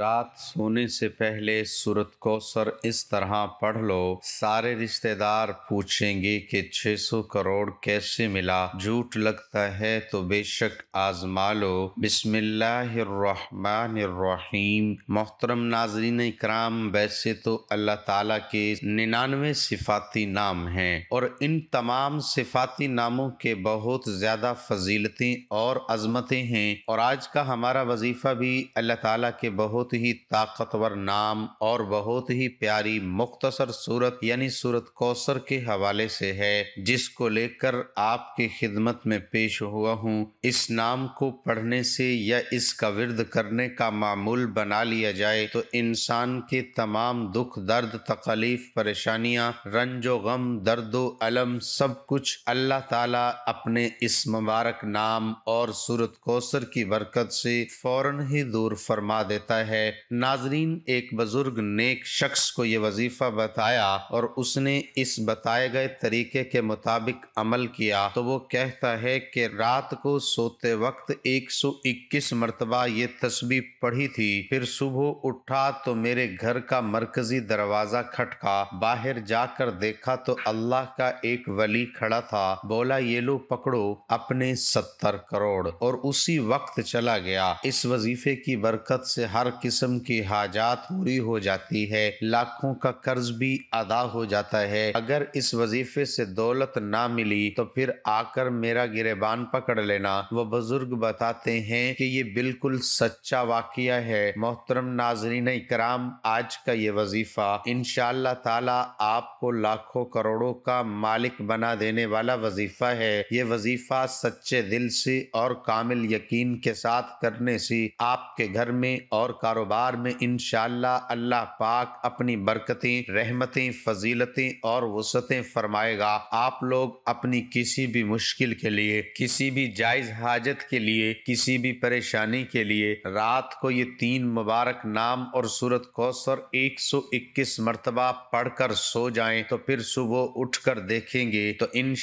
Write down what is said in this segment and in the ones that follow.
रात सोने से पहले सूरत कौसर इस तरह पढ़ लो सारे रिश्तेदार पूछेंगे कि 600 करोड़ कैसे मिला झूठ लगता है तो बेशक आजमा लो बिस्मिल्लाहिर्रहमानिर्रहीम मोहतरम नाजरीन कराम वैसे तो अल्लाह ताला के निन्यानवे सिफाती नाम हैं और इन तमाम सिफाती नामों के बहुत ज़्यादा फजीलतें और अजमतें हैं और आज का हमारा वजीफ़ा भी अल्लाह ताला के बहुत बहुत ही ताकतवर नाम और बहुत ही प्यारी मुख्तसर सूरत यानी सूरत कौसर के हवाले से है जिसको लेकर आपकी खिदमत में पेश हुआ हूँ इस नाम को पढ़ने से या इसका विरद करने का मामूल बना लिया जाए तो इंसान के तमाम दुख दर्द तकलीफ परेशानियाँ रंजो गम दर्दो अलम सब कुछ अल्लाह ताला अपने इस मुबारक नाम और सूरत कौसर की बरकत से फौरन ही दूर फरमा देता है है नाजरीन एक बुज़ुर्ग नेक शख्स को ये वजीफ़ा बताया और उसने इस बताए गए तरीके के मुताबिक अमल किया तो वो कहता है कि रात को सोते वक्त 121 मरतबा ये तस्वीर पढ़ी थी फिर सुबह उठा तो मेरे घर का मरकज़ी दरवाज़ा खटका बाहर जाकर देखा तो अल्लाह का एक वली खड़ा था बोला ये लो पकड़ो अपने सत्तर करोड़ और उसी वक्त चला गया इस वजीफे की बरकत से हर किस्म की हाजात पूरी हो जाती है लाखों का कर्ज भी अदा हो जाता है अगर इस वजीफे से दौलत ना मिली तो फिर आकर मेरा गिरेबान पकड़ लेना वो बुजुर्ग बताते हैं कि ये बिल्कुल सच्चा वाकिया है मोहतरम नाजरीन कराम आज का ये वजीफा इन ताला आपको लाखों करोड़ों का मालिक बना देने वाला वजीफा है ये वजीफा सच्चे दिल से और कामिल यकीन के साथ करने से आपके घर में और का कारोबार में इन अल्लाह पाक अपनी बरकतें रहमतें फजीलतें और वसतें फरमाएगा आप लोग अपनी किसी भी मुश्किल के लिए किसी भी जायज हाजत के लिए किसी भी परेशानी के लिए रात को ये तीन मुबारक नाम और सूरत कौसर 121 मरतबा पढ़कर सो जाएं तो फिर सुबह उठकर देखेंगे तो इन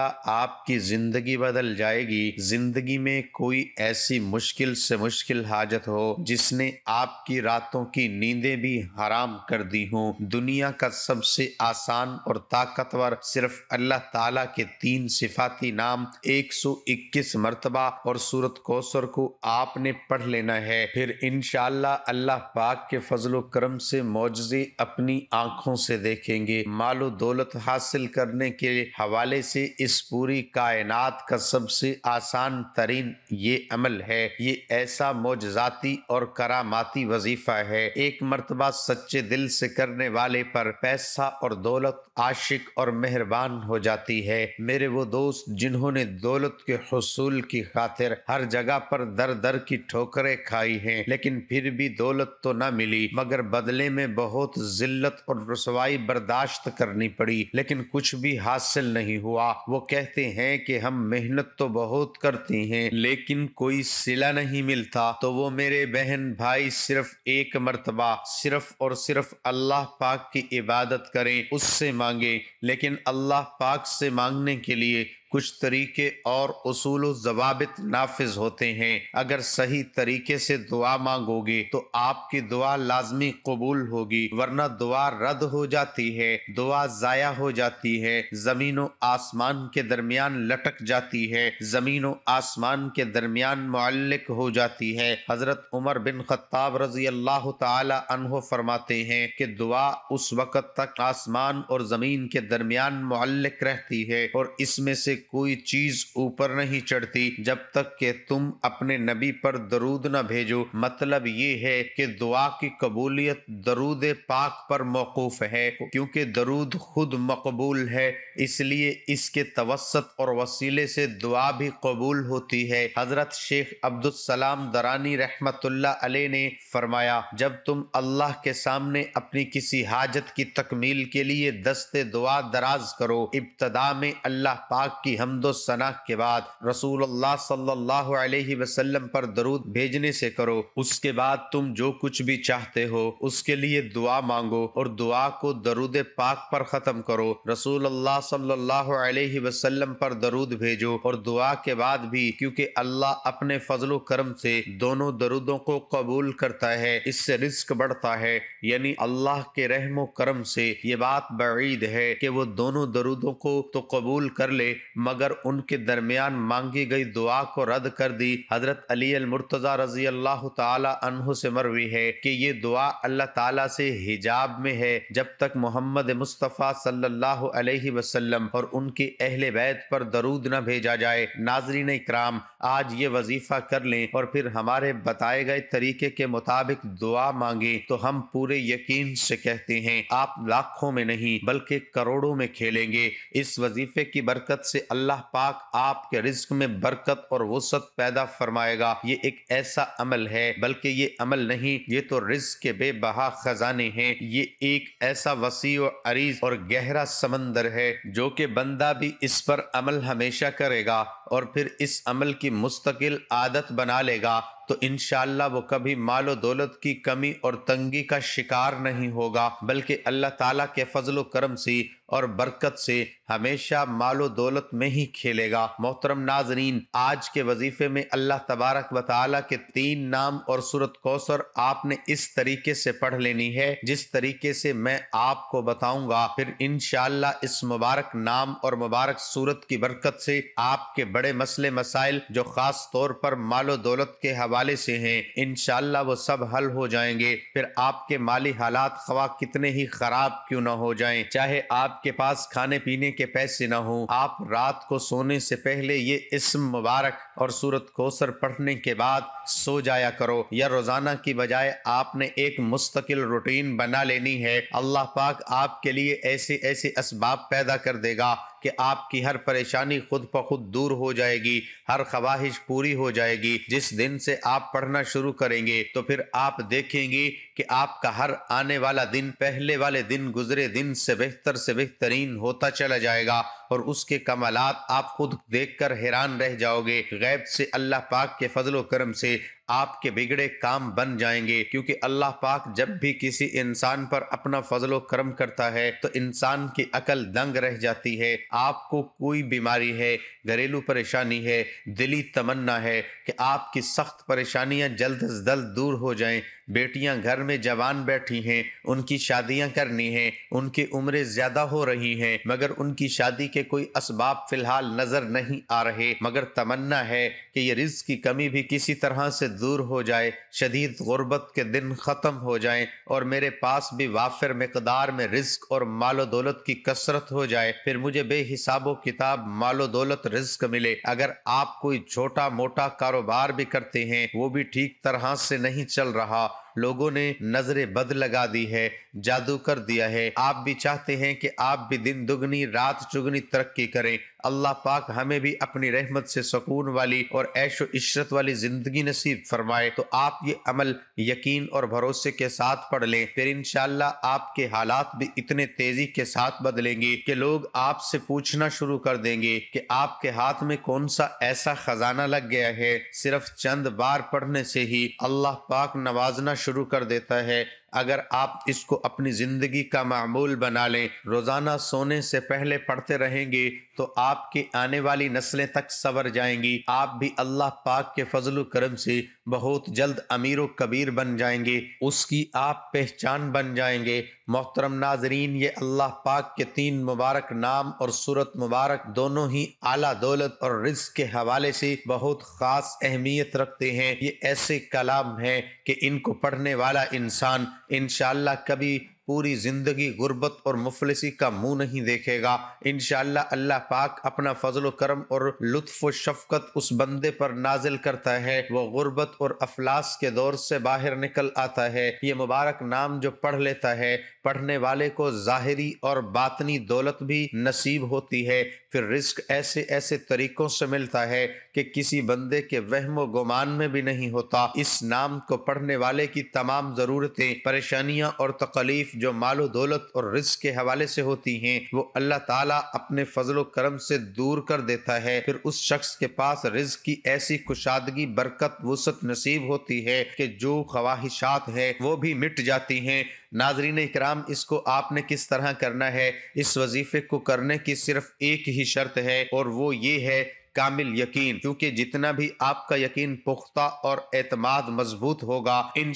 आपकी जिंदगी बदल जाएगी जिंदगी में कोई ऐसी मुश्किल से मुश्किल हाजत हो जिसने आप आपकी रातों की नींदें भी हराम कर दी हूँ दुनिया का सबसे आसान और ताकतवर सिर्फ अल्लाह ताला के तीन सिफाती नाम 121 मरतबा और सूरत कोसर को आपने पढ़ लेना है फिर इनशाला अल्लाह पाक के फजलो करम से मोजे अपनी आंखों से देखेंगे मालो दौलत हासिल करने के हवाले से इस पूरी कायनात का सबसे आसान तरीन ये अमल है ये ऐसा मोजाती और करामा जाती वजीफा है एक मरतबा सच्चे दिल से करने वाले पर पैसा और दौलत आशिक और मेहरबान हो जाती है मेरे वो दोस्त जिन्होंने दौलत के हसूल की खातिर हर जगह पर दर दर की ठोकरें खाई हैं लेकिन फिर भी दौलत तो ना मिली मगर बदले में बहुत जिल्लत और रसवाई बर्दाश्त करनी पड़ी लेकिन कुछ भी हासिल नहीं हुआ वो कहते हैं कि हम मेहनत तो बहुत करते हैं लेकिन कोई सिला नहीं मिलता तो वो मेरे बहन भाई सिर्फ एक मरतबा सिर्फ और सिर्फ अल्लाह पाक की इबादत करें उससे मांगे लेकिन अल्लाह पाक से मांगने के लिए कुछ तरीके और उसूल जवाबित नाफिज होते हैं अगर सही तरीके से दुआ मांगोगे तो आपकी दुआ लाजमी कबूल होगी वरना दुआ रद्द हो जाती है दुआ जाया हो जाती है जमीन आसमान के दरमियान लटक जाती है जमीन आसमान के दरमियान मालिक हो जाती है हजरत उमर बिन खत्ताब रजी अल्लाह तहो फरमाते हैं कि दुआ उस वक़्त तक आसमान और जमीन के दरमियान मालिक रहती है और इसमें से कोई चीज ऊपर नहीं चढ़ती जब तक के तुम अपने नबी पर दरूद न भेजो मतलब ये है कि दुआ की कबूलियत दरूद पाक पर मौकूफ है क्योंकि दरूद खुद मकबूल है इसलिए इसके तवसत और वसीले से दुआ भी कबूल होती है हजरत शेख अब्दुलसलाम दरानी रहमत अले ने फरमाया जब तुम अल्लाह के सामने अपनी किसी हाजत की तकमील के लिए दस्ते दुआ दराज करो इब्तदा में अल्लाह पाक आपकी हमदोसना के बाद रसूल अल्लाह सल्लल्लाहु अलैहि वसल्लम पर दरूद भेजने से करो उसके बाद तुम जो कुछ भी चाहते हो उसके लिए दुआ मांगो और दुआ को दरूद पाक पर ख़त्म करो रसूल अल्लाह सल्लल्लाहु अलैहि वसल्लम पर दरूद भेजो और दुआ के बाद भी क्योंकि अल्लाह अपने फजलो करम से दोनों दरूदों को कबूल करता है इससे रिस्क बढ़ता है यानी अल्लाह के रहमो करम से ये बात बीद है कि वो दोनों दरूदों को तो कबूल कर ले मगर उनके दरमियान मांगी गई दुआ को रद्द कर दी हजरत अली अलमरतज़ा रजी अल्लाह तहु से मरवी है कि ये दुआ अल्लाह ताला से हिजाब में है जब तक मोहम्मद मुस्तफ़ा सल्लल्लाहु अलैहि वसल्लम और उनके अहले बैत पर दरूद न भेजा जाए नाजरीन इक्राम आज ये वजीफ़ा कर लें और फिर हमारे बताए गए तरीके के मुताबिक दुआ मांगे तो हम पूरे यकीन से कहते हैं आप लाखों में नहीं बल्कि करोड़ों में खेलेंगे इस वजीफे की बरकत से अल्लाह पाक आपके रिस्क में बरकत और वसत पैदा फरमाएगा ये एक ऐसा अमल है बल्कि ये अमल नहीं ये तो रिस्क के बेबहा खजाने हैं ये एक ऐसा वसी और अरीज और गहरा समंदर है जो कि बंदा भी इस पर अमल हमेशा करेगा और फिर इस अमल की मुस्तकिल आदत बना लेगा तो इनशाला वो कभी मालो दौलत की कमी और तंगी का शिकार नहीं होगा बल्कि अल्लाह ताला के फजल करम से और बरकत से हमेशा मालो दौलत में ही खेलेगा मोहतरम नाजरीन आज के वजीफे में अल्लाह तबारक वाली के तीन नाम और सूरत कौसर आपने इस तरीके से पढ़ लेनी है जिस तरीके से मैं आपको बताऊंगा फिर इनशाला इस मुबारक नाम और मुबारक सूरत की बरकत से आपके बड़े मसले मसाइल जो खास तौर पर मालो दौलत के हवाले से हैं इनशाला वो सब हल हो जाएंगे फिर आपके माली हालात खवा कितने ही खराब क्यों ना हो जाए चाहे आपके पास खाने पीने के पैसे ना हो आप रात को सोने से पहले ये इसम मुबारक और सूरत कोसर पढ़ने के बाद सो जाया करो या रोजाना की बजाय आपने एक मुस्तकिल रूटीन बना लेनी है अल्लाह पाक आपके लिए ऐसे ऐसे इसबाब पैदा कर देगा कि आपकी हर परेशानी खुद ब खुद दूर हो जाएगी हर ख्वाहिश पूरी हो जाएगी जिस दिन से आप पढ़ना शुरू करेंगे तो फिर आप देखेंगे कि आपका हर आने वाला दिन पहले वाले दिन गुजरे दिन से बेहतर से बेहतरीन होता चला जाएगा और उसके कमालात आप खुद देखकर हैरान रह जाओगे गैब से अल्लाह पाक के फजलो करम से आपके बिगड़े काम बन जाएंगे क्योंकि अल्लाह पाक जब भी किसी इंसान पर अपना फजलो कर्म करता है तो इंसान की अकल दंग रह जाती है आपको कोई बीमारी है घरेलू परेशानी है दिली तमन्ना है कि आपकी सख्त परेशानियां जल्द अज जल्द दूर हो जाएं बेटियां घर में जवान बैठी हैं उनकी शादियां करनी हैं उनकी उम्र ज़्यादा हो रही हैं मगर उनकी शादी के कोई असबाब फ़िलहाल नज़र नहीं आ रहे मगर तमन्ना है कि ये रिज की कमी भी किसी तरह से दूर हो जाए शदीद गुरबत के दिन ख़त्म हो जाए और मेरे पास भी वाफिर मकदार में रिस्क और मालो दौलत की कसरत हो जाए फिर मुझे बेहिसाबो किताब मालो दौलत रिस्क मिले अगर आप कोई छोटा मोटा कारोबार भी करते हैं वो भी ठीक तरह से नहीं चल रहा लोगों ने नजरें बद लगा दी है जादू कर दिया है आप भी चाहते हैं कि आप भी दिन दुगनी रात चुगनी तरक्की करें अल्लाह पाक हमें भी अपनी रहमत से सुकून वाली और ऐशो इशरत वाली ज़िंदगी नसीब फरमाए तो आप ये अमल यकीन और भरोसे के साथ पढ़ लें फिर इनशाला आपके हालात भी इतने तेज़ी के साथ बदलेंगे कि लोग आपसे पूछना शुरू कर देंगे कि आपके हाथ में कौन सा ऐसा खजाना लग गया है सिर्फ चंद बार पढ़ने से ही अल्लाह पाक नवाजना शुरू कर देता है अगर आप इसको अपनी ज़िंदगी का मामूल बना लें रोज़ाना सोने से पहले पढ़ते रहेंगे तो आपकी आने वाली नस्लें तक सवर जाएंगी आप भी अल्लाह पाक के फजल करम से बहुत जल्द अमीर कबीर बन जाएंगे उसकी आप पहचान बन जाएंगे मोहतरम नाजरीन ये अल्लाह पाक के तीन मुबारक नाम और सूरत मुबारक दोनों ही आला दौलत और रिस्क के हवाले से बहुत ख़ास अहमियत रखते हैं ये ऐसे कलाम हैं कि इनको पढ़ने वाला इंसान इन कभी पूरी ज़िंदगी गुर्बत और मुफलसी का मुंह नहीं देखेगा इन अल्लाह पाक अपना फजल करम और लुत्फ व शफकत उस बंदे पर नाजिल करता है वो गुर्बत और अफलास के दौर से बाहर निकल आता है ये मुबारक नाम जो पढ़ लेता है पढ़ने वाले को ज़ाहरी और बातनी दौलत भी नसीब होती है फिर रिस्क ऐसे ऐसे तरीक़ों से मिलता है कि किसी बंदे के वहम गुमान में भी नहीं होता इस नाम को पढ़ने वाले की तमाम ज़रूरतें परेशानियां और तकलीफ जो मालो दौलत और रिस्क के हवाले से होती हैं वो अल्लाह ताला अपने फजलो करम से दूर कर देता है फिर उस शख्स के पास रिस्क की ऐसी कुशादगी बरकत वसत नसीब होती है कि जो ख्वाहिशात है वो भी मिट जाती हैं नाजरीन इकराम इसको आपने किस तरह करना है इस वजीफे को करने की सिर्फ एक ही शर्त है और वो ये है कामिल यकीन क्योंकि जितना भी आपका यकीन पुख्ता और एतमाद मजबूत होगा इन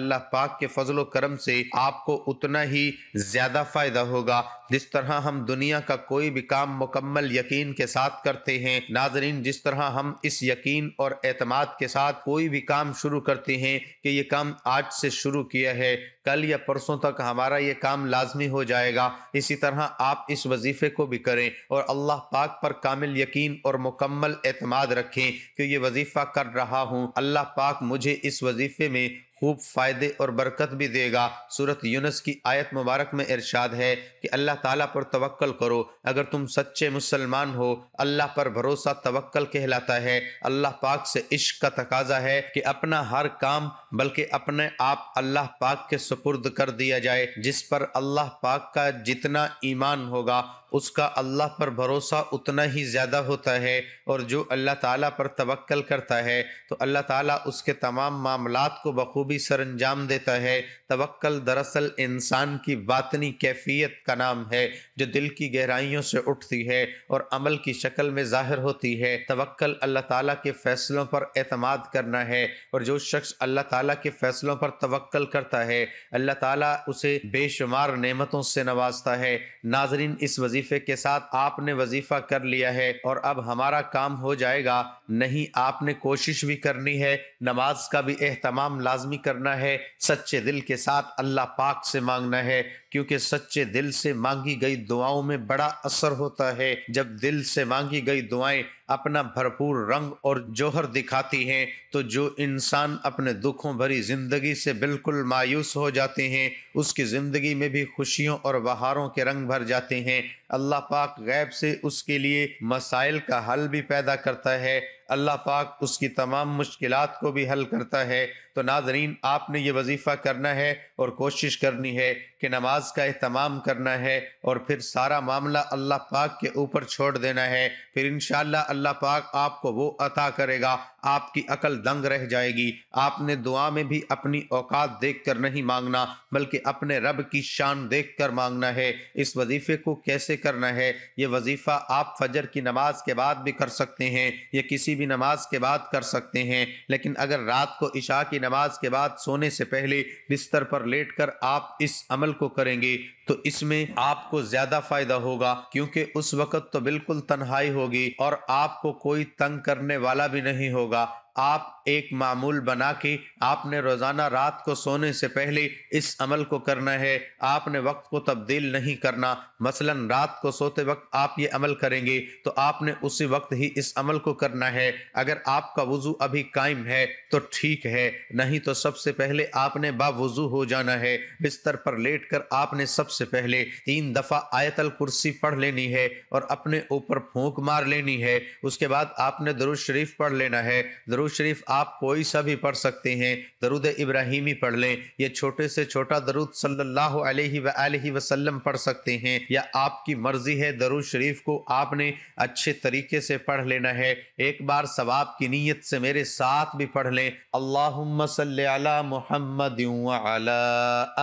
अल्लाह पाक के फजलो करम से आपको उतना ही ज्यादा फायदा होगा जिस तरह हम दुनिया का कोई भी काम मुकम्मल यकीन के साथ करते हैं नाजरीन जिस तरह हम इस यकीन और एतमाद के साथ कोई भी काम शुरू करते हैं कि ये काम आज से शुरू किया है कल या परसों तक हमारा ये काम लाजमी हो जाएगा इसी तरह आप इस वजीफ़े को भी करें और अल्लाह पाक पर कामिल यकीन और मुकम्मल एतमाद रखें कि ये वजीफ़ा कर रहा हूँ अल्लाह पाक मुझे इस वजीफ़े में खूब फ़ायदे और बरकत भी देगा सूरत यूनस की आयत मुबारक में इरशाद है कि अल्लाह ताला पर तवक्ल करो अगर तुम सच्चे मुसलमान हो अल्लाह पर भरोसा तवक्ल कहलाता है अल्लाह पाक से इश्क का तकाजा है कि अपना हर काम बल्कि अपने आप अल्लाह पाक के सुपुर्द कर दिया जाए जिस पर अल्लाह पाक का जितना ईमान होगा उसका अल्लाह पर भरोसा उतना ही ज़्यादा होता है और जो अल्लाह ताला पर तवक्ल करता है तो अल्लाह ताला उसके तमाम मामलात को बखूबी सर अंजाम देता है तवक्ल दरअसल इंसान की बातनी कैफियत का नाम है जो दिल की गहराइयों से उठती है और अमल की शक्ल में ज़ाहिर होती है तवक्ल अल्लाह ताला के फ़ैसलों पर अतमाद करना है और जो शख्स अल्लाह ताला के फ़ैसलों पर तवक्ल करता है अल्लाह ताला उसे बेशुमार नेमतों से नवाजता है नाजरीन इस वजी वजीफे के साथ आपने वजीफा कर लिया है और अब हमारा काम हो जाएगा नहीं आपने कोशिश भी करनी है नमाज का भी एहतमाम लाजमी करना है सच्चे दिल के साथ अल्लाह पाक से मांगना है क्योंकि सच्चे दिल से मांगी गई दुआओं में बड़ा असर होता है जब दिल से मांगी गई दुआएं अपना भरपूर रंग और जोहर दिखाती हैं तो जो इंसान अपने दुखों भरी ज़िंदगी से बिल्कुल मायूस हो जाते हैं उसकी ज़िंदगी में भी खुशियों और बहारों के रंग भर जाते हैं अल्लाह पाक गैब से उसके लिए मसाइल का हल भी पैदा करता है अल्लाह पाक उसकी तमाम मुश्किल को भी हल करता है तो नाजरीन आपने ये वजीफ़ा करना है और कोशिश करनी है कि नमाज का अहतमाम करना है और फिर सारा मामला अल्लाह पाक के ऊपर छोड़ देना है फिर इन अल्लाह पाक आपको वो अता करेगा आपकी अकल दंग रह जाएगी आपने दुआ में भी अपनी औकात देखकर नहीं मांगना बल्कि अपने रब की शान देखकर मांगना है इस वजीफ़े को कैसे करना है ये वजीफ़ा आप फजर की नमाज के बाद भी कर सकते हैं या किसी भी नमाज के बाद कर सकते हैं लेकिन अगर रात को इशा की नमाज के बाद सोने से पहले बिस्तर पर लेट कर आप इस अमल को करेंगे तो इसमें आपको ज्यादा फायदा होगा क्योंकि उस वक्त तो बिल्कुल तन्हाई होगी और आपको कोई तंग करने वाला भी नहीं होगा आप एक मामूल बना के आपने रोज़ाना रात को सोने से पहले इस अमल को करना है आपने वक्त को तब्दील नहीं करना मसलन रात को सोते वक्त आप ये अमल करेंगे तो आपने उसी वक्त ही इस अमल को करना है अगर आपका वज़ू अभी कायम है तो ठीक है नहीं तो सबसे पहले आपने बावज़ू हो जाना है बिस्तर पर लेट कर आपने सबसे पहले तीन दफ़ा आयतल कुर्सी पढ़ लेनी है और अपने ऊपर फूंक मार लेनी है उसके बाद आपने दरुज शरीफ पढ़ लेना है दरुज शरीफ आप कोई सा भी पढ़ सकते हैं दरुद इब्राहिमी पढ़ लें या छोटे से छोटा दरुद सल्लल्लाहु अलैहि सल्ला वसल्लम पढ़ सकते हैं या आपकी मर्जी है दरुद शरीफ को आपने अच्छे तरीके से पढ़ लेना है एक बार सवाब की नीयत से मेरे साथ भी पढ़ लें अल्लाहुम्मा सल्ली अला मुहम्मद अला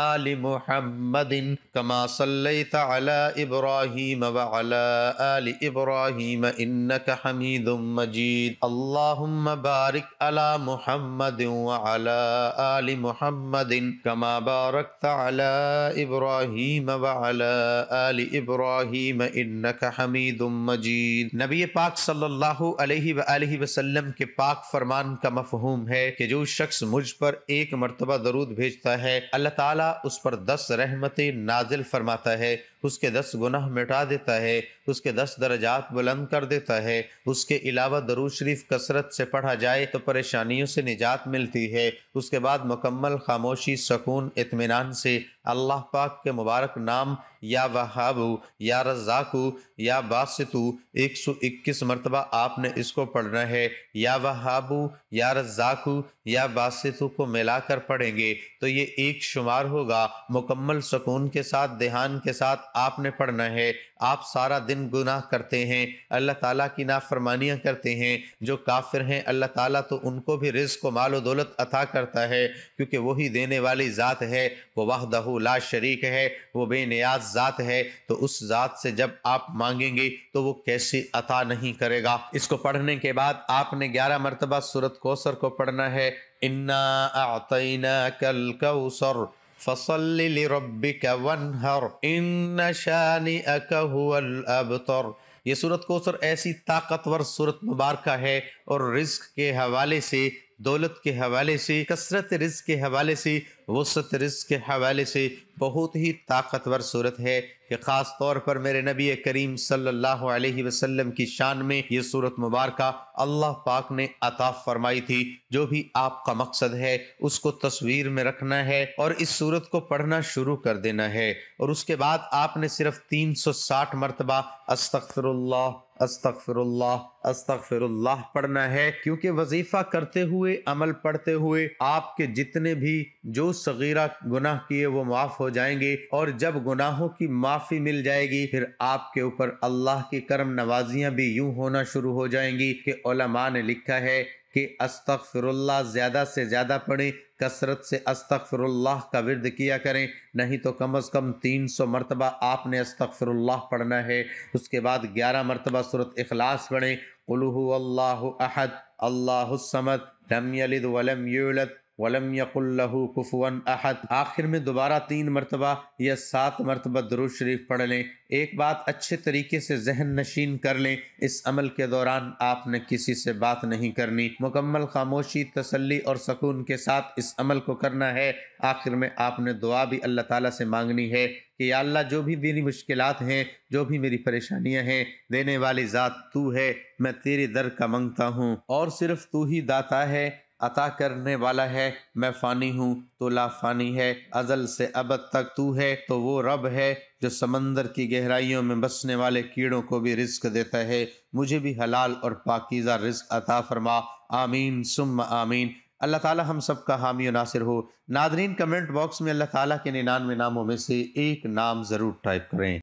आल मुहम्मदिन कमा सल्लैत अला इब्राहिम व अला आल इब्राहिम इन्नक हमीदुम मजीद अल्लाहुम्मा बारिक अला अला मुहम्मद अला आल मुहम्मद कमा बारकत अला इब्राहिम व अला आल इब्राहिम इन्नक हमीदुम मजीद नबी पाक सल्लल्लाहु अलैहि व आलिहि वसल्लम के पाक फरमान का मफहूम है कि जो शख्स मुझ पर एक मरतबा दरूद भेजता है अल्लाह ताला उस पर दस रहमतें नाजिल फरमाता है उसके दस गुनाह मिटा देता है उसके दस दर्जात बुलंद कर देता है उसके अलावा दरू शरीफ कसरत से पढ़ा जाए तो परेशानियों से निजात मिलती है उसके बाद मुकम्मल खामोशी सकून इतमान से अल्लाह पाक के मुबारक नाम या वहाबू या रज़ाकू या बासितु एक सौ इक्कीस मरतबा आपने इसको पढ़ना है या वहाबू या रज़ाकू या बासितु को मिलाकर पढ़ेंगे तो ये एक शुमार होगा मुकम्मल सुकून के साथ देहान के साथ आपने पढ़ना है आप सारा दिन गुनाह करते हैं अल्लाह ताला की नाफरमानियाँ करते हैं जो काफिर हैं अल्लाह ताला तो उनको भी रिज्क को माल दौलत अता करता है क्योंकि वही देने वाली ज़ात है वो वाह ला शरीक है वो बेनियाज ज़ात है तो उस ज़ात से जब आप मांगेंगे तो वो कैसी अता नहीं करेगा इसको पढ़ने के बाद आपने ग्यारह मरतबा सूरत कौसर को पढ़ना है इन्ना कल कौसर فصل لربك वनहर ان شانئك هو الابتر ये सूरत कोसर ऐसी ताकतवर सूरत मुबारक है और रिस्क के हवाले से दौलत के हवाले से कसरत रिज के हवाले से वसत रिज के हवाले से बहुत ही ताकतवर सूरत है कि ख़ास तौर पर मेरे नबी करीम सल्लल्लाहु अलैहि वसल्लम की शान में ये सूरत मुबारक अल्लाह पाक ने अता फरमाई थी जो भी आपका मकसद है उसको तस्वीर में रखना है और इस सूरत को पढ़ना शुरू कर देना है और उसके बाद आपने सिर्फ 360 मरतबा अस्तगफिरुल्लाह अस्तगफिरुल्लाह अस्तगफिरुल्लाह पढ़ना है क्योंकि वजीफा करते हुए अमल पढ़ते हुए आपके जितने भी जो सगीरा गुनाह किए वो माफ़ हो जाएंगे और जब गुनाहों की माफ़ी मिल जाएगी फिर आपके ऊपर अल्लाह की करम नवाजियाँ भी यूं होना शुरू हो जाएंगी कि ने लिखा है कि अस्तगफिरुल्लाह ज़्यादा से ज़्यादा पढ़े कसरत से अस्तफ़िरुल्लाह का विरद किया करें नहीं तो कम अज़ कम तीन सौ मरतबा आपने अस्तफ़िरुल्लाह पढ़ना है उसके बाद ग्यारह मरतबा सूरत अखलास पढ़ें कुलहु अल्लाह अहद अल्लाह समद रमयलिद वलम यूलत वलम यकुल्लहु कुफवन अहद आखिर में दोबारा तीन मरतबा या सात मरतबा दरुज शरीफ पढ़ लें एक बात अच्छे तरीके से जहन नशीन कर लें इस अमल के दौरान आपने किसी से बात नहीं करनी मुकम्मल खामोशी तसल्ली और सकून के साथ इस अमल को करना है आखिर में आपने दुआ भी अल्लाह ताला से मांगनी है कि अल्लाह जो भी मेरी मुश्किल हैं जो भी मेरी परेशानियाँ हैं देने वाली ज़ात तू है मैं तेरे दर का मंगता हूँ और सिर्फ तू ही दाता है अता करने वाला है मैं फ़ानी हूँ तो लाफानी है अजल से अब तक तू है तो वो रब है जो समंदर की गहराइयों में बसने वाले कीड़ों को भी रिस्क देता है मुझे भी हलाल और पाकिज़ा रिस्क अता फरमा आमीन सुम आमीन अल्लाह ताला हम सब का हामी नासिर हो नादरीन कमेंट बॉक्स में अल्लाह ताला के निन्यानवे नामों में से एक नाम ज़रूर टाइप करें